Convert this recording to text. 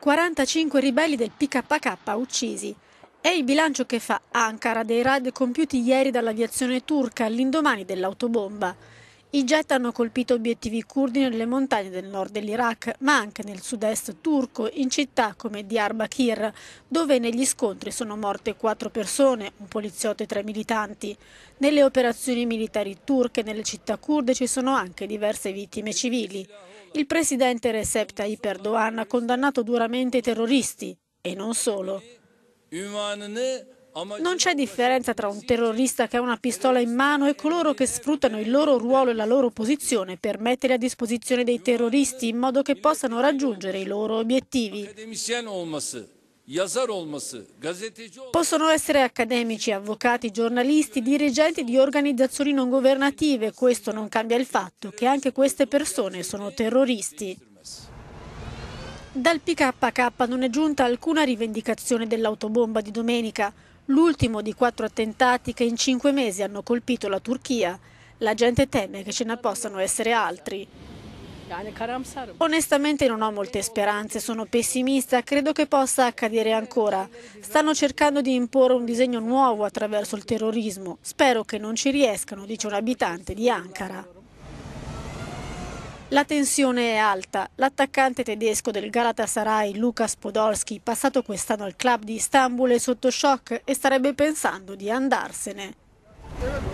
45 ribelli del PKK uccisi. È il bilancio che fa Ankara dei raid compiuti ieri dall'aviazione turca all'indomani dell'autobomba. I jet hanno colpito obiettivi curdi nelle montagne del nord dell'Iraq, ma anche nel sud-est turco, in città come Diyarbakir, dove negli scontri sono morte quattro persone, un poliziotto e tre militanti. Nelle operazioni militari turche nelle città kurde ci sono anche diverse vittime civili. Il presidente Recep Tayyip Erdogan ha condannato duramente i terroristi e non solo. Non c'è differenza tra un terrorista che ha una pistola in mano e coloro che sfruttano il loro ruolo e la loro posizione per mettere a disposizione dei terroristi in modo che possano raggiungere i loro obiettivi. Possono essere accademici, avvocati, giornalisti, dirigenti di organizzazioni non governative. Questo non cambia il fatto che anche queste persone sono terroristi. Dal PKK non è giunta alcuna rivendicazione dell'autobomba di domenica, l'ultimo di quattro attentati che in cinque mesi hanno colpito la Turchia. La gente teme che ce ne possano essere altri. Onestamente non ho molte speranze, sono pessimista, credo che possa accadere ancora. Stanno cercando di imporre un disegno nuovo attraverso il terrorismo. Spero che non ci riescano, dice un abitante di Ankara. La tensione è alta. L'attaccante tedesco del Galatasaray, Lukas Podolski, passato quest'anno al club di Istanbul, è sotto shock e starebbe pensando di andarsene.